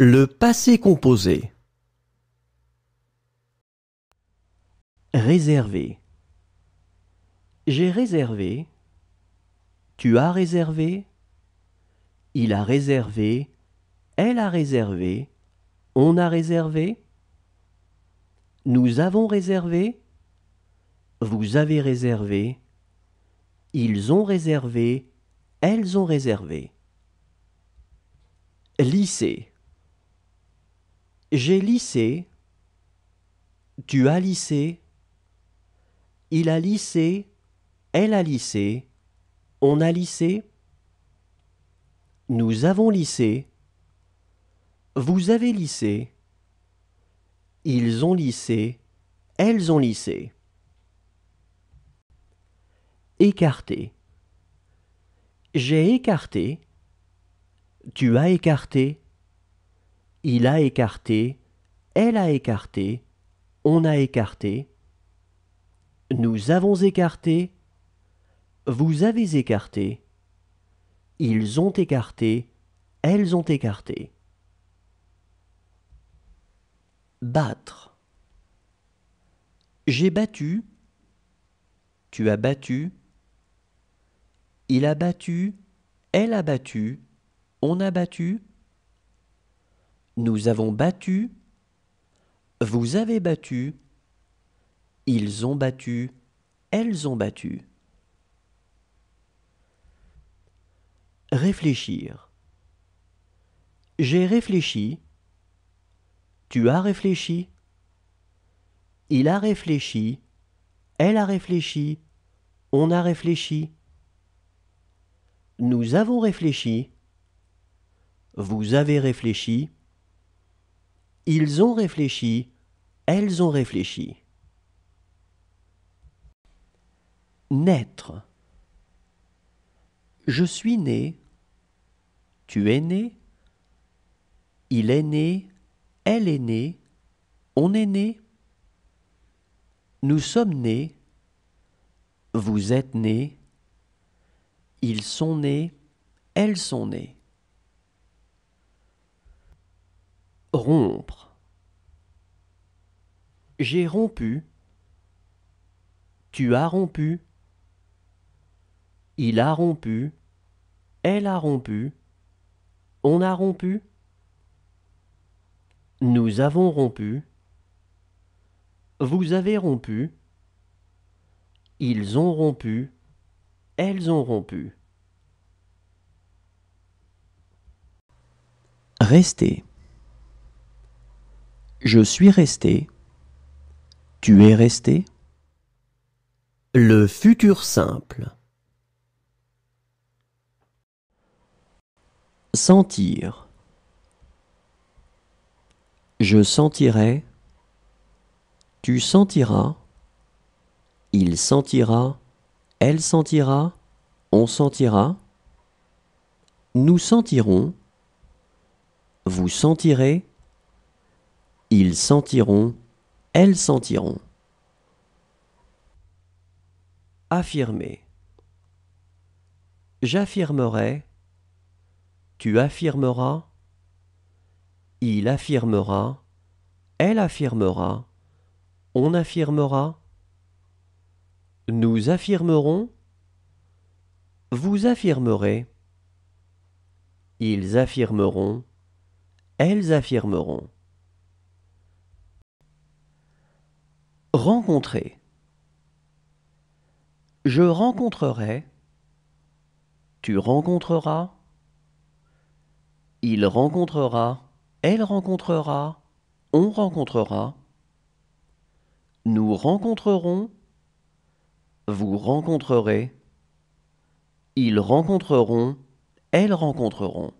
Le passé composé. Réservé. J'ai réservé. Tu as réservé. Il a réservé. Elle a réservé. On a réservé. Nous avons réservé. Vous avez réservé. Ils ont réservé. Elles ont réservé. Lycée. J'ai lissé, tu as lissé, il a lissé, elle a lissé, on a lissé, nous avons lissé, vous avez lissé, ils ont lissé, elles ont lissé. Écarté. J'ai écarté, tu as écarté, il a écarté, elle a écarté, on a écarté, nous avons écarté, vous avez écarté, ils ont écarté, elles ont écarté. Battre. J'ai battu, tu as battu, il a battu, elle a battu, on a battu, nous avons battu. Vous avez battu. Ils ont battu. Elles ont battu. Réfléchir. J'ai réfléchi. Tu as réfléchi. Il a réfléchi. Elle a réfléchi. On a réfléchi. Nous avons réfléchi. Vous avez réfléchi. Ils ont réfléchi, elles ont réfléchi. Naître. Je suis né, tu es né, il est né, elle est née, on est né. Nous sommes nés, vous êtes nés, ils sont nés, elles sont nées. Rompre. J'ai rompu. Tu as rompu. Il a rompu. Elle a rompu. On a rompu. Nous avons rompu. Vous avez rompu. Ils ont rompu. Elles ont rompu. Restez. Je suis resté. Tu es resté. Le futur simple. Sentir. Je sentirai. Tu sentiras. Il sentira. Elle sentira. On sentira. Nous sentirons. Vous sentirez. Ils sentiront, elles sentiront. Affirmer. J'affirmerai, tu affirmeras, il affirmera, elle affirmera, on affirmera, nous affirmerons, vous affirmerez, ils affirmeront, elles affirmeront. Rencontrer. Je rencontrerai. Tu rencontreras. Il rencontrera. Elle rencontrera. On rencontrera. Nous rencontrerons. Vous rencontrerez. Ils rencontreront. Elles rencontreront.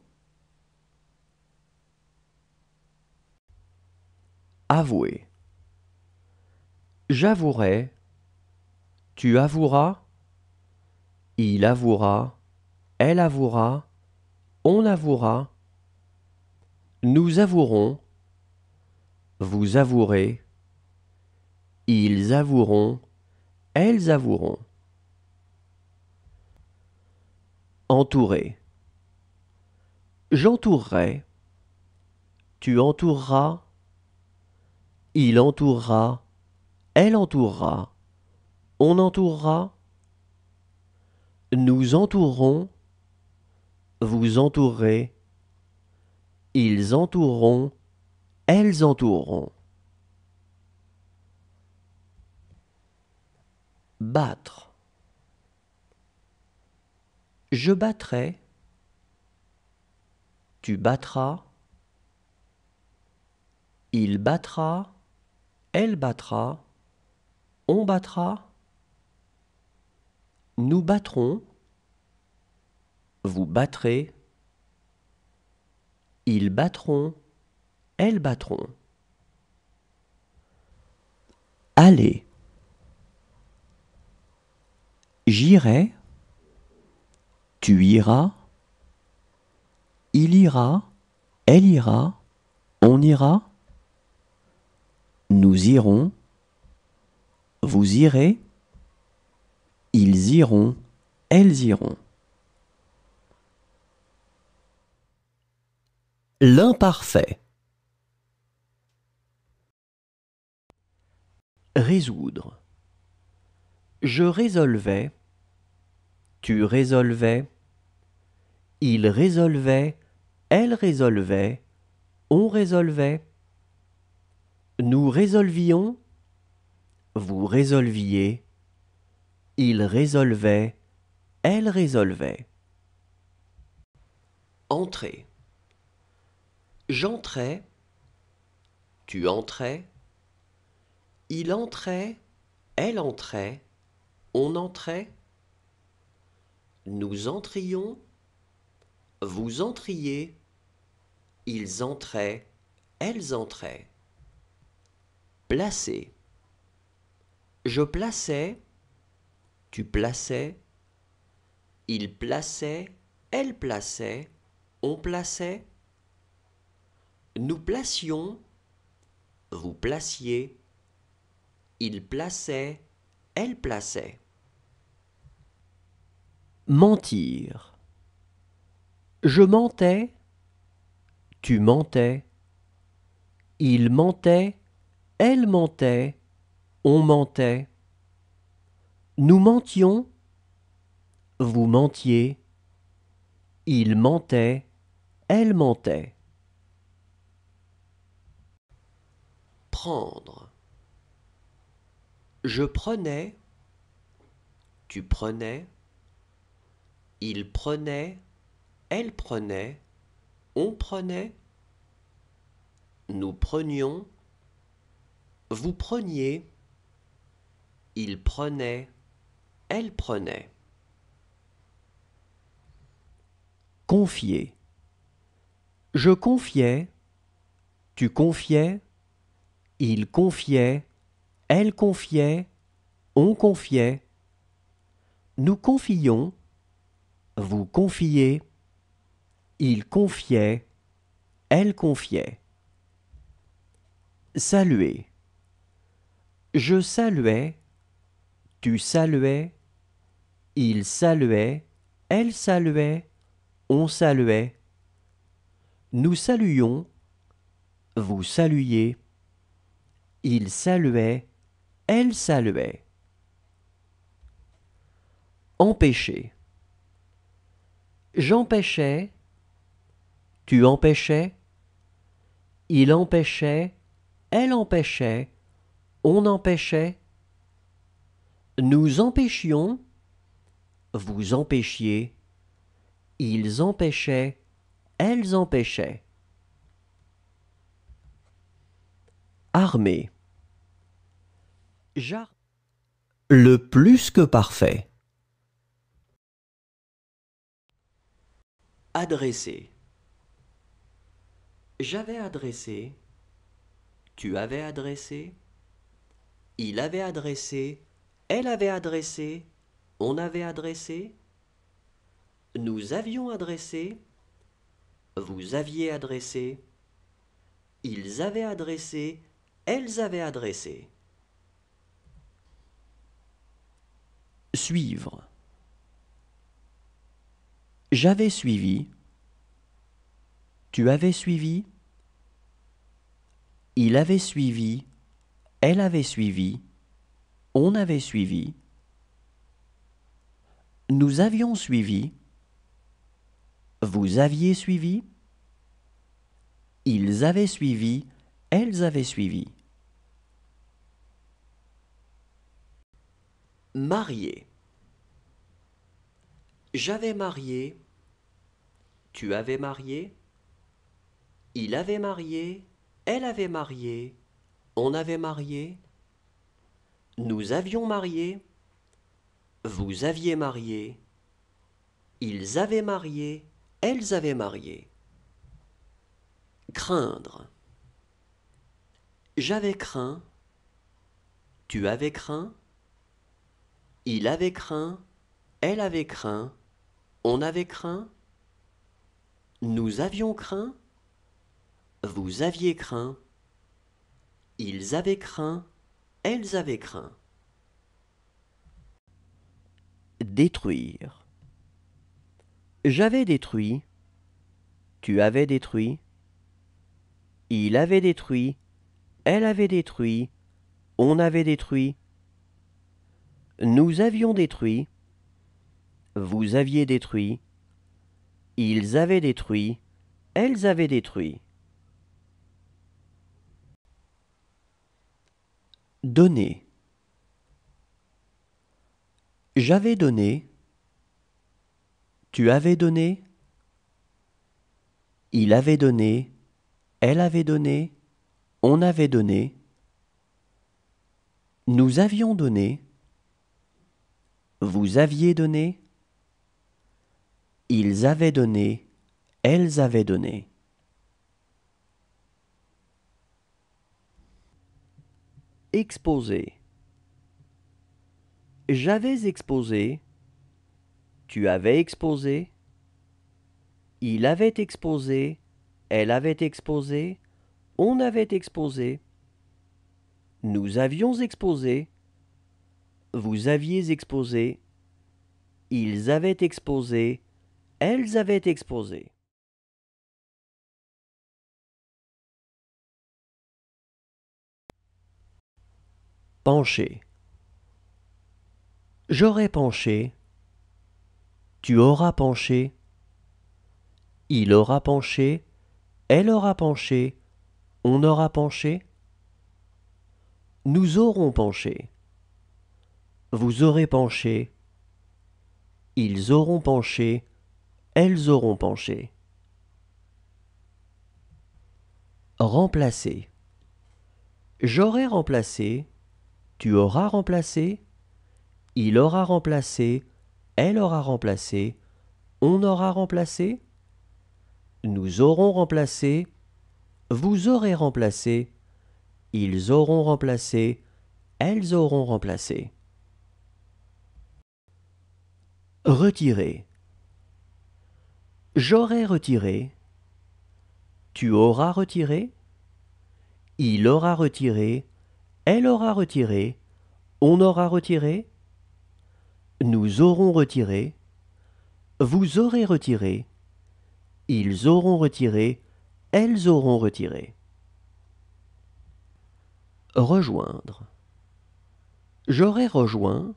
Avouer. J'avouerai, tu avoueras, il avouera, elle avouera, on avouera, nous avouerons, vous avouerez, ils avoueront, elles avoueront. Entourer. J'entourerai, tu entoureras, il entourera, elle entourera. On entourera. Nous entourerons, Vous entourerez. Ils entoureront. Elles entoureront. Battre. Je battrai. Tu battras. Il battra. Elle battra on battra, nous battrons, vous battrez, ils battront, elles battront. Allez. J'irai, tu iras, il ira, elle ira, on ira, nous irons, vous irez. Ils iront. Elles iront. L'imparfait. Résoudre. Je résolvais. Tu résolvais. Il résolvait. Elle résolvait. On résolvait. Nous résolvions vous résolviez, il résolvait, elle résolvait. Entrer. J'entrais, tu entrais, il entrait, elle entrait, on entrait, nous entrions, vous entriez, ils entraient, elles entraient. Placer. Je plaçais, tu plaçais, il plaçait, elle plaçait, on plaçait. Nous placions, vous placiez, il plaçait, elle plaçait. Mentir. Je mentais, tu mentais, il mentait, elle mentait, on mentait, nous mentions, vous mentiez, il mentait, elle mentait. Prendre. Je prenais, tu prenais, il prenait, elle prenait, on prenait, nous prenions, vous preniez. Il prenait, elle prenait. Confier. Je confiais, tu confiais, il confiait, elle confiait, on confiait. Nous confions, vous confiez, il confiait, elle confiait. Saluer. Je saluais, tu saluais, il saluait, elle saluait, on saluait. Nous saluions, vous saluiez. Il saluait, elle saluait. Empêcher. J'empêchais, tu empêchais, il empêchait, elle empêchait, on empêchait. Nous empêchions, vous empêchiez, ils empêchaient, elles empêchaient. Armée. Jar le plus que parfait. Adresser. J'avais adressé. Tu avais adressé. Il avait adressé. Elle avait adressé, on avait adressé, nous avions adressé, vous aviez adressé, ils avaient adressé, elles avaient adressé. Suivre. J'avais suivi. Tu avais suivi. Il avait suivi. Elle avait suivi. On avait suivi. Nous avions suivi. Vous aviez suivi. Ils avaient suivi. Elles avaient suivi. Marié. J'avais marié. Tu avais marié. Il avait marié. Elle avait marié. On avait marié. Nous avions marié. Vous aviez marié. Ils avaient marié. Elles avaient marié. Craindre. J'avais craint. Tu avais craint. Il avait craint. Elle avait craint. On avait craint. Nous avions craint. Vous aviez craint. Ils avaient craint elles avaient craint. Détruire. J'avais détruit. Tu avais détruit. Il avait détruit. Elle avait détruit. On avait détruit. Nous avions détruit. Vous aviez détruit. Ils avaient détruit. Elles avaient détruit. Donner. J'avais donné. Tu avais donné. Il avait donné. Elle avait donné. On avait donné. Nous avions donné. Vous aviez donné. Ils avaient donné. Elles avaient donné. Exposé. J'avais exposé. Tu avais exposé. Il avait exposé. Elle avait exposé. On avait exposé. Nous avions exposé. Vous aviez exposé. Ils avaient exposé. Elles avaient exposé. pencher. J'aurai penché, tu auras penché, il aura penché, elle aura penché, on aura penché, nous aurons penché, vous aurez penché, ils auront penché, elles auront penché. Remplacer. J'aurai remplacé, tu auras remplacé, il aura remplacé, elle aura remplacé, on aura remplacé, nous aurons remplacé, vous aurez remplacé, ils auront remplacé, elles auront remplacé. Retirer. J'aurai retiré, tu auras retiré, il aura retiré, elle aura retiré, on aura retiré, nous aurons retiré, vous aurez retiré, ils auront retiré, elles auront retiré. Rejoindre. J'aurai rejoint,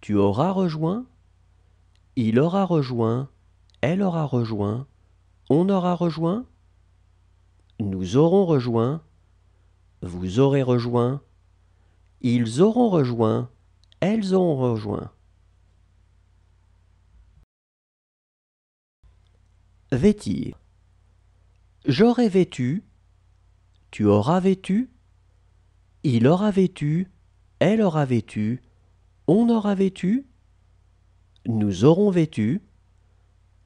tu auras rejoint, il aura rejoint, elle aura rejoint, on aura rejoint, nous aurons rejoint, vous aurez rejoint, ils auront rejoint, elles auront rejoint. Vêtir. J'aurai vêtu, tu auras vêtu, il aura vêtu, elle aura vêtu, on aura vêtu, nous aurons vêtu,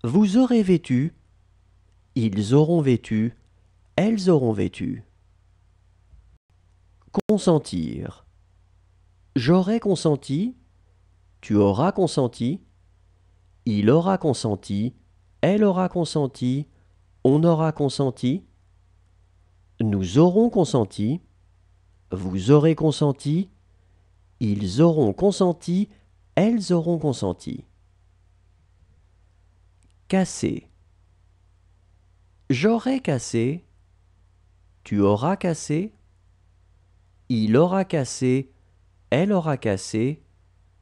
vous aurez vêtu, ils auront vêtu, elles auront vêtu. Consentir. J'aurais consenti, tu auras consenti, il aura consenti, elle aura consenti, on aura consenti, nous aurons consenti, vous aurez consenti, ils auront consenti, elles auront consenti. Casser. J'aurai cassé, tu auras cassé, il aura cassé, elle aura cassé,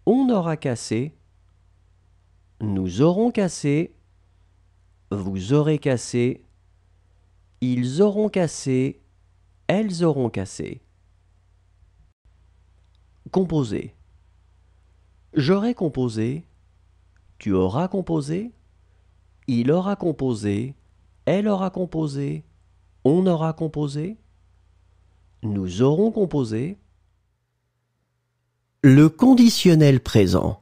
on aura cassé, nous aurons cassé, vous aurez cassé, ils auront cassé, elles auront cassé. Composer. J'aurai composé, tu auras composé, il aura composé, elle aura composé, on aura composé, nous aurons composé le conditionnel présent.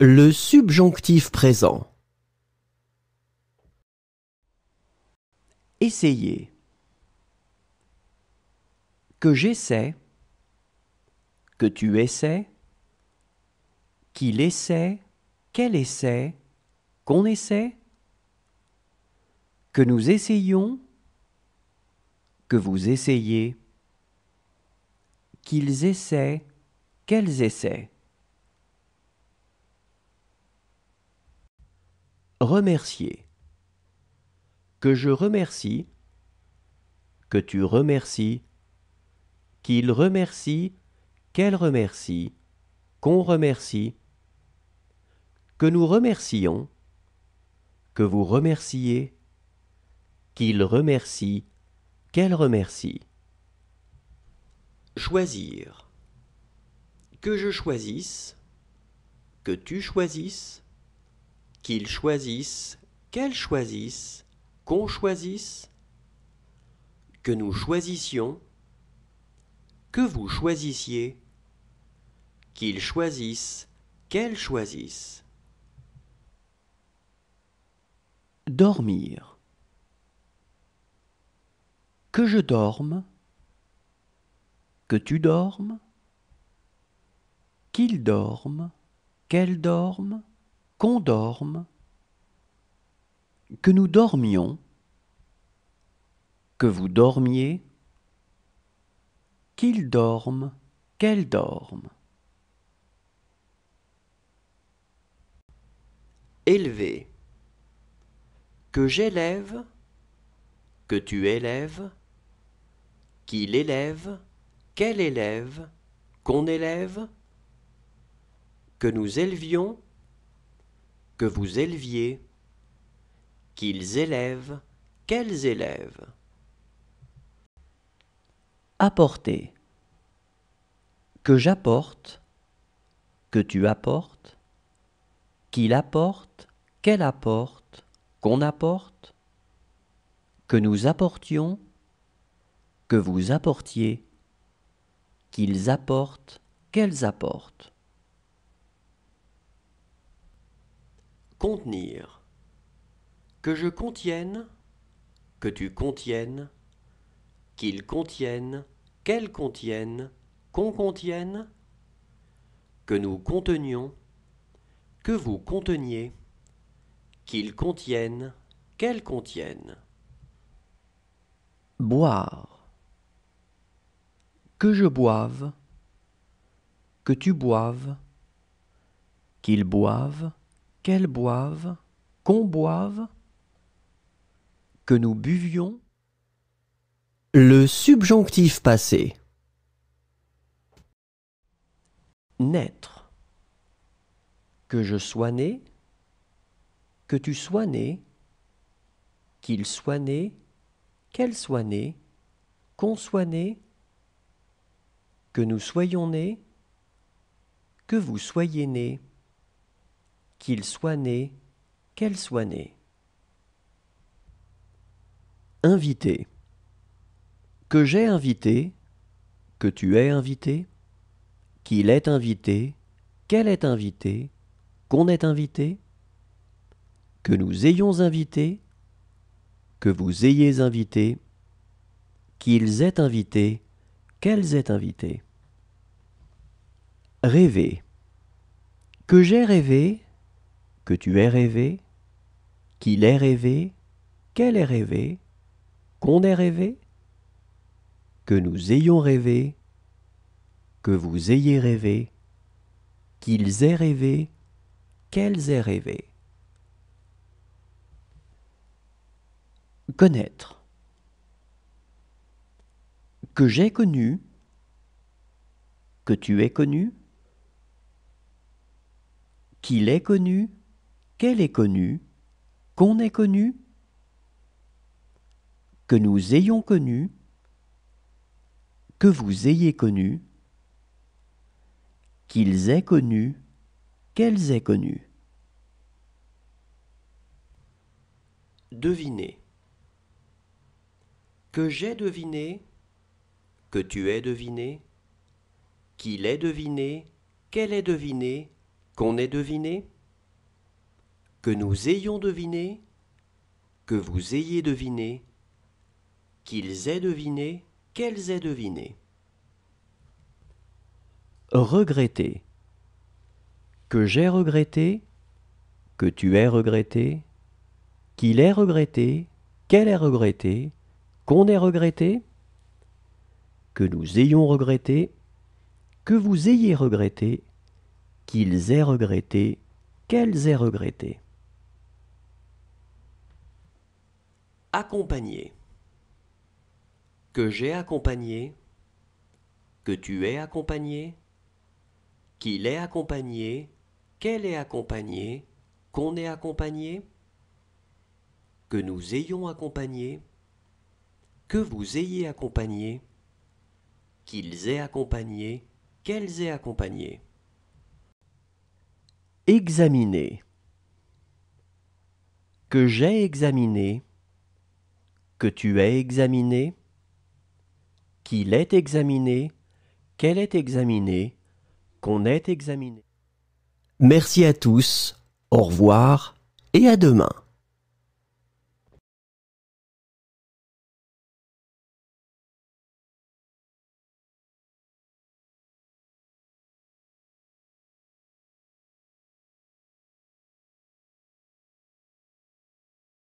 Le subjonctif présent. Essayez. Que j'essaie. Que tu essaies. Qu'il essaie. Qu'elle essaie. Qu'on essaie. Que nous essayons. Que vous essayez. Qu'ils essaient. Qu'elles essaient. Remercier. Que je remercie, que tu remercies, qu'il remercie, qu'elle remercie, qu'on remercie, que nous remercions, que vous remerciez, qu'il remercie, qu'elle remercie. Choisir. Que je choisisse, que tu choisisses, qu'ils choisissent, qu'elles choisissent, qu'on choisisse, que nous choisissions, que vous choisissiez, qu'ils choisissent, qu'elles choisissent. Dormir. Que je dorme, que tu dormes, qu'ils dorment, qu'elles dorment, qu'on dorme, que nous dormions, que vous dormiez, qu'il dorme, qu'elle dorme. Élever. Que j'élève, que tu élèves, qu'il élève, qu'elle élève, qu'on élève, que nous élevions, que vous éleviez, qu'ils élèvent, qu'elles élèvent. Apporter. Que j'apporte, que tu apportes, qu'il apporte, qu'elle apporte, qu'on apporte, que nous apportions, que vous apportiez, qu'ils apportent, qu'elles apportent. Contenir. Que je contienne, que tu contiennes, qu'ils contiennent, qu'elles contiennent, qu'on contienne, que nous contenions, que vous conteniez, qu'ils contiennent, qu'elles contiennent. Boire. Que je boive, que tu boives, qu'ils boivent, qu'elles boivent, qu'on boive, que nous buvions. Le subjonctif passé. Naître. Que je sois né, que tu sois né, qu'il soit né, qu'elle soit née, qu'on soit né, que nous soyons nés, que vous soyez nés qu'il soit né, qu'elle soit née. Invité. Que j'ai invité, que tu es invité, qu'il est invité, qu'elle est invitée, qu'on est invité, que nous ayons invité, que vous ayez invité, qu'ils aient invité, qu'elles aient invité. Rêver. Que j'ai rêvé, que tu aies rêvé, qu'il ait rêvé, qu'elle ait rêvé, qu'on ait rêvé, que nous ayons rêvé, que vous ayez rêvé, qu'ils aient rêvé, qu'elles aient rêvé. Connaître. Que j'ai connu, que tu aies connu, qu'il ait connu, qu'elle est connue, qu'on est connu, que nous ayons connu, que vous ayez connu, qu'ils aient connu, qu'elles aient connu. Devinez. Que j'ai deviné, que tu aies deviné, qu'il ait deviné, qu'elle ait deviné, qu'on ait deviné que nous ayons deviné, que vous ayez deviné, qu'ils aient deviné, qu'elles aient deviné. Regretter. Que j'ai regretté, que tu aies regretté, qu'il ait regretté, qu'elle ait regretté, qu'on ait regretté, que nous ayons regretté, que vous ayez regretté, qu'ils aient regretté, qu'elles aient regretté. accompagné, que j'ai accompagné, que tu es accompagné, qu'il est accompagné, qu'elle est accompagnée, qu'on est accompagné, que nous ayons accompagné, que vous ayez accompagné, qu'ils aient accompagné, qu'elles aient accompagné. Examiner. Que j'ai examiné, que tu aies examiné, qu'il est examiné, qu'elle est examinée, qu'on est examiné. Merci à tous, au revoir et à demain.